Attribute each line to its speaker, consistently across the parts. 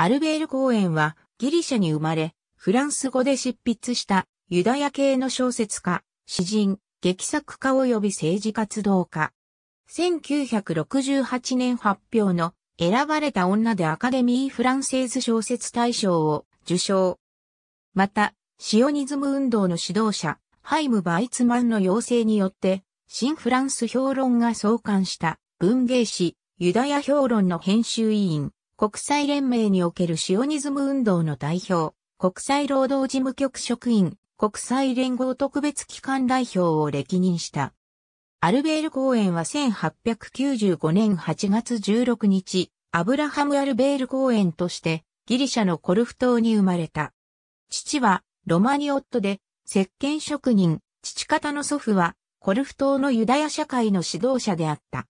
Speaker 1: アルベール公園はギリシャに生まれ、フランス語で執筆したユダヤ系の小説家、詩人、劇作家及び政治活動家。1968年発表の選ばれた女でアカデミー・フランセーズ小説大賞を受賞。また、シオニズム運動の指導者、ハイム・バイツマンの要請によって、新フランス評論が創刊した文芸誌、ユダヤ評論の編集委員、国際連盟におけるシオニズム運動の代表、国際労働事務局職員、国際連合特別機関代表を歴任した。アルベール公園は1895年8月16日、アブラハム・アルベール公園としてギリシャのコルフ島に生まれた。父はロマニオットで石鹸職人、父方の祖父はコルフ島のユダヤ社会の指導者であった。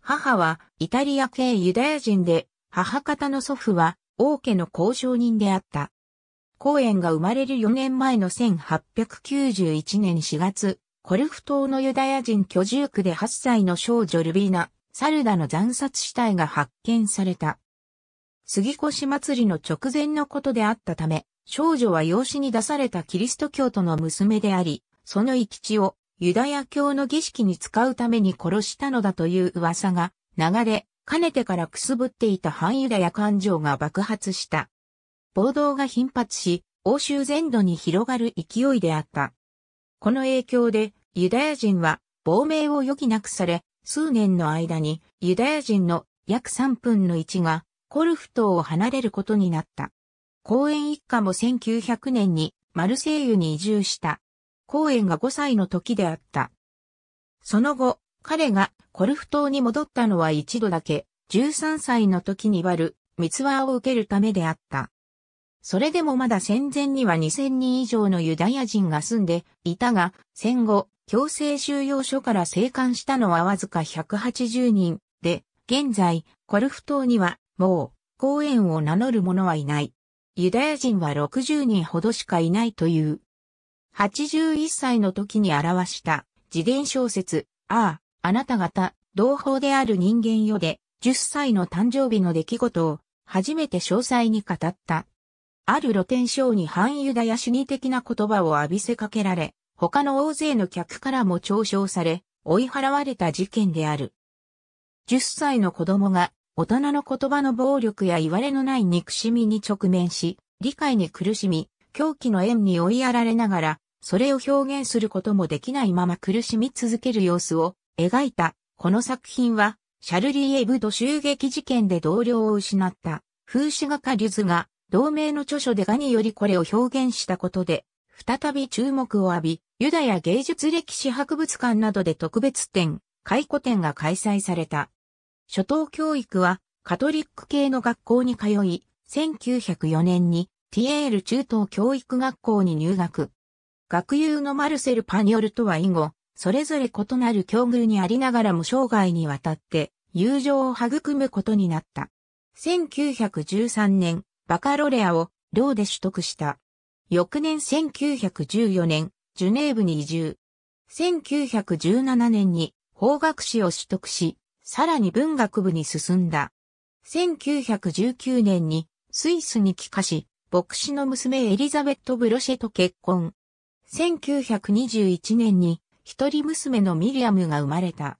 Speaker 1: 母はイタリア系ユダヤ人で母方の祖父は王家の交渉人であった。公園が生まれる4年前の1891年4月、コルフ島のユダヤ人居住区で8歳の少女ルビーナ、サルダの惨殺死体が発見された。杉越祭りの直前のことであったため、少女は養子に出されたキリスト教徒の娘であり、その生き地をユダヤ教の儀式に使うために殺したのだという噂が流れ、かねてからくすぶっていた反ユダヤ感情が爆発した。暴動が頻発し、欧州全土に広がる勢いであった。この影響で、ユダヤ人は亡命を余儀なくされ、数年の間にユダヤ人の約3分の1がコルフ島を離れることになった。公園一家も1900年にマルセイユに移住した。公園が5歳の時であった。その後、彼がコルフ島に戻ったのは一度だけ、13歳の時にバル、密話を受けるためであった。それでもまだ戦前には2000人以上のユダヤ人が住んでいたが、戦後、強制収容所から生還したのはわずか180人で、現在、コルフ島にはもう公園を名乗る者はいない。ユダヤ人は60人ほどしかいないという。81歳の時に表した自伝小説、ああ、あなた方、同胞である人間よで、10歳の誕生日の出来事を、初めて詳細に語った。ある露天商に反ユダヤ主義的な言葉を浴びせかけられ、他の大勢の客からも嘲笑され、追い払われた事件である。10歳の子供が大人の言葉の暴力や言われのない憎しみに直面し、理解に苦しみ、狂気の縁に追いやられながら、それを表現することもできないまま苦しみ続ける様子を描いた、この作品は、シャルリー・エブド襲撃事件で同僚を失った、風刺画家リュズが、同名の著書でガによりこれを表現したことで、再び注目を浴び、ユダヤ芸術歴史博物館などで特別展、回顧展が開催された。初等教育は、カトリック系の学校に通い、1904年に、ティエール中等教育学校に入学。学友のマルセル・パニョルとは以後、それぞれ異なる境遇にありながらも生涯にわたって友情を育むことになった。1913年、バカロレアを寮で取得した。翌年1914年、ジュネーブに移住。1917年に法学士を取得し、さらに文学部に進んだ。1919年にスイスに帰化し、牧師の娘エリザベット・ブロシェと結婚。1921年に一人娘のミリアムが生まれた。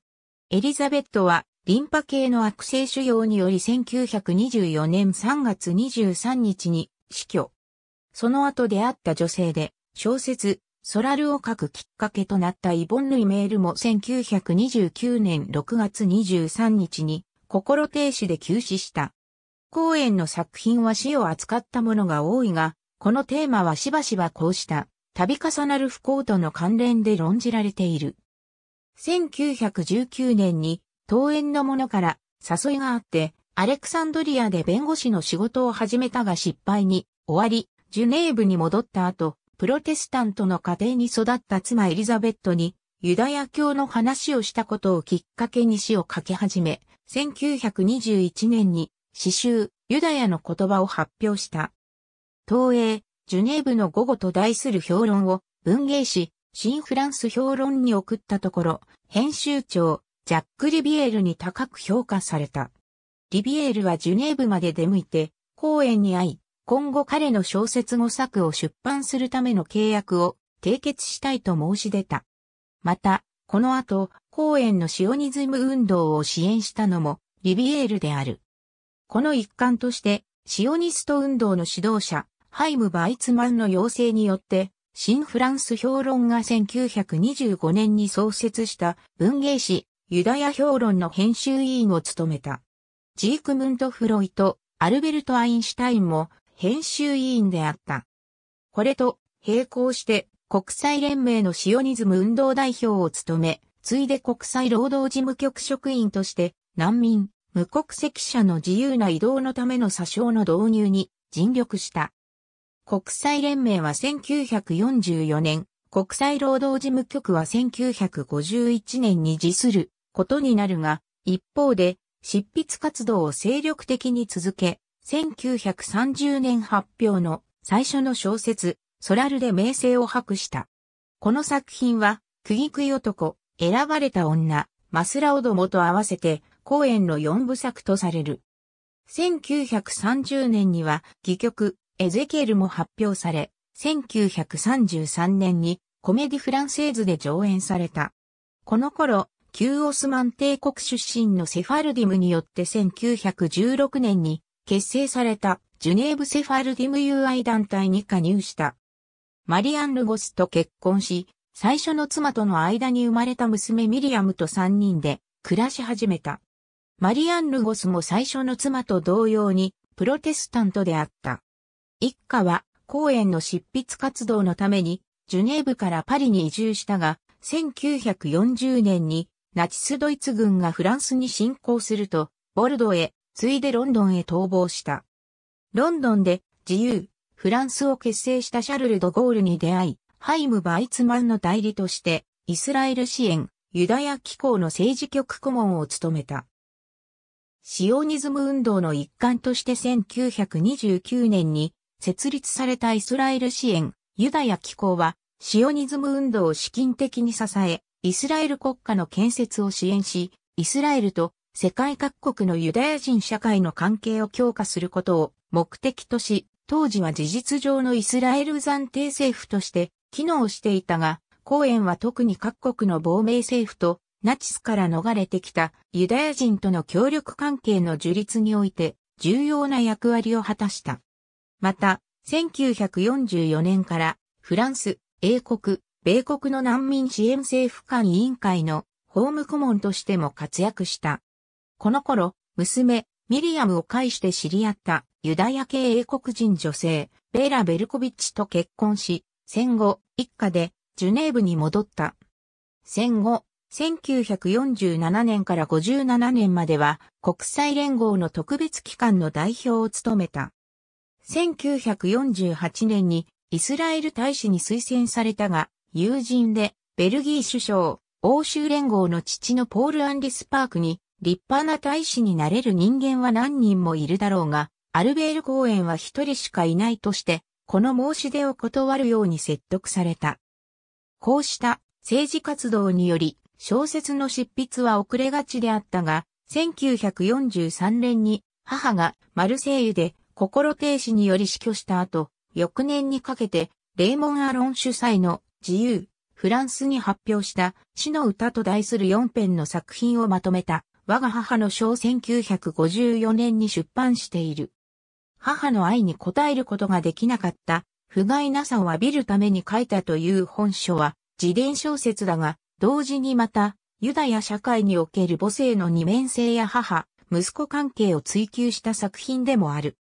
Speaker 1: エリザベットは、リンパ系の悪性腫瘍により1924年3月23日に死去。その後出会った女性で、小説、ソラルを書くきっかけとなったイボンヌイメールも1929年6月23日に心停止で休止した。公演の作品は死を扱ったものが多いが、このテーマはしばしばこうした度重なる不幸との関連で論じられている。1919年に、東園の者から誘いがあって、アレクサンドリアで弁護士の仕事を始めたが失敗に終わり、ジュネーブに戻った後、プロテスタントの家庭に育った妻エリザベットに、ユダヤ教の話をしたことをきっかけに詩を書き始め、1921年に詩集、ユダヤの言葉を発表した。東映、ジュネーブの午後と題する評論を文芸誌、新フランス評論に送ったところ、編集長、ジャック・リビエールに高く評価された。リビエールはジュネーブまで出向いて、公演に会い、今後彼の小説5作を出版するための契約を締結したいと申し出た。また、この後、公演のシオニズム運動を支援したのも、リビエールである。この一環として、シオニスト運動の指導者、ハイム・バイツマンの要請によって、新フランス評論が1925年に創設した文芸誌、ユダヤ評論の編集委員を務めた。ジークムント・フロイト、アルベルト・アインシュタインも編集委員であった。これと並行して国際連盟のシオニズム運動代表を務め、ついで国際労働事務局職員として難民、無国籍者の自由な移動のための詐称の導入に尽力した。国際連盟は1944年、国際労働事務局は1951年に辞することになるが、一方で、執筆活動を精力的に続け、1930年発表の最初の小説、ソラルで名声を博した。この作品は、釘食い男、選ばれた女、マスラオどもと合わせて、公演の四部作とされる。1930年には、戯曲、エゼケールも発表され、1933年にコメディフランセーズで上演された。この頃、旧オスマン帝国出身のセファルディムによって1916年に結成されたジュネーブセファルディム友愛団体に加入した。マリアン・ルゴスと結婚し、最初の妻との間に生まれた娘ミリアムと3人で暮らし始めた。マリアン・ルゴスも最初の妻と同様にプロテスタントであった。一家は公園の執筆活動のためにジュネーブからパリに移住したが、1940年にナチスドイツ軍がフランスに侵攻すると、ボルドへ、ついでロンドンへ逃亡した。ロンドンで自由、フランスを結成したシャルル・ド・ゴールに出会い、ハイム・バイツマンの代理として、イスラエル支援、ユダヤ機構の政治局顧問を務めた。シオニズム運動の一環として1929年に設立されたイスラエル支援、ユダヤ機構は、シオニズム運動を資金的に支え、イスラエル国家の建設を支援し、イスラエルと世界各国のユダヤ人社会の関係を強化することを目的とし、当時は事実上のイスラエル暫定政府として機能していたが、公園は特に各国の亡命政府とナチスから逃れてきたユダヤ人との協力関係の樹立において重要な役割を果たした。また、1944年からフランス、英国、米国の難民支援政府間委員会の法務顧問としても活躍した。この頃、娘、ミリアムを介して知り合ったユダヤ系英国人女性、ベーラ・ベルコビッチと結婚し、戦後、一家でジュネーブに戻った。戦後、1947年から57年までは国際連合の特別機関の代表を務めた。1948年にイスラエル大使に推薦されたが、友人でベルギー首相、欧州連合の父のポール・アンリスパークに立派な大使になれる人間は何人もいるだろうが、アルベール公園は一人しかいないとして、この申し出を断るように説得された。こうした政治活動により小説の執筆は遅れがちであったが、1943年に母がマルセイユで心停止により死去した後、翌年にかけて、レーモン・アロン主催の自由、フランスに発表した死の歌と題する4編の作品をまとめた我が母の章1954年に出版している。母の愛に応えることができなかった不甲斐なさを浴びるために書いたという本書は自伝小説だが同時にまたユダヤ社会における母性の二面性や母、息子関係を追求した作品でもある。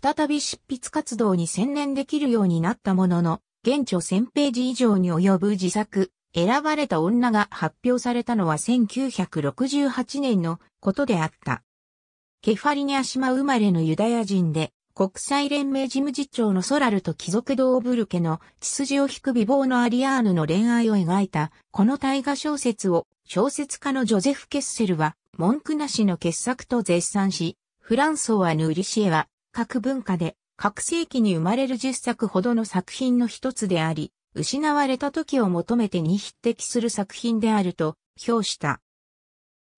Speaker 1: 再び執筆活動に専念できるようになったものの、現著1000ページ以上に及ぶ自作、選ばれた女が発表されたのは1968年のことであった。ケファリニア島生まれのユダヤ人で、国際連盟事務次長のソラルと貴族ドーブルケの血筋を引く美貌のアリアーヌの恋愛を描いた、この大河小説を小説家のジョゼフ・ケッセルは文句なしの傑作と絶賛し、フランソワ・ヌーリシエは各文化で各世紀に生まれる10作ほどの作品の一つであり、失われた時を求めてに匹敵する作品であると評した。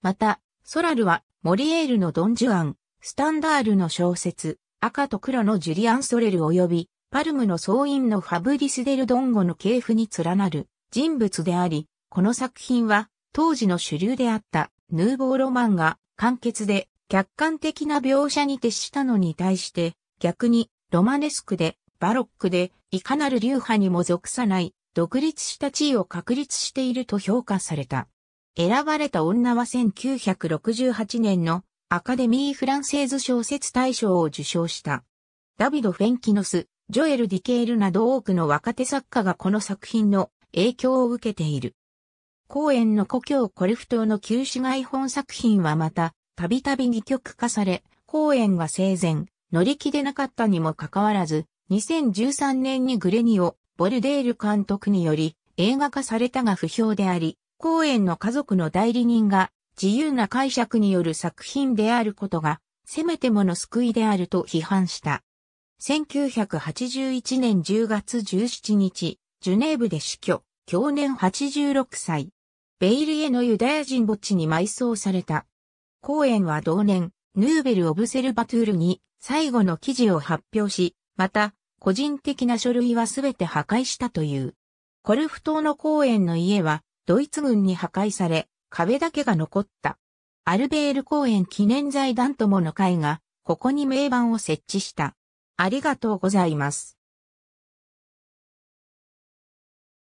Speaker 1: また、ソラルはモリエールのドン・ジュアン、スタンダールの小説、赤と黒のジュリアン・ソレル及び、パルムの総員のファブリス・デル・ドンゴの系譜に連なる人物であり、この作品は当時の主流であったヌーボーロマンが簡潔で客観的な描写に徹したのに対して、逆にロマネスクで、バロックで、いかなる流派にも属さない、独立した地位を確立していると評価された。選ばれた女は1968年のアカデミー・フランセーズ小説大賞を受賞した。ダビド・フェンキノス、ジョエル・ディケールなど多くの若手作家がこの作品の影響を受けている。公園の故郷コルフ島の旧市街本作品はまた、たびたび二極化され、公演が生前、乗り気でなかったにもかかわらず、2013年にグレニオ・ボルデール監督により映画化されたが不評であり、公演の家族の代理人が自由な解釈による作品であることが、せめてもの救いであると批判した。1981年10月17日、ジュネーブで死去、去年86歳。ベイリエのユダヤ人墓地に埋葬された。公園は同年、ヌーベル・オブセルバトゥールに最後の記事を発表し、また、個人的な書類はすべて破壊したという。コルフ島の公園の家は、ドイツ軍に破壊され、壁だけが残った。アルベール公園記念財団友の会が、ここに名板を設置した。ありがとうございます。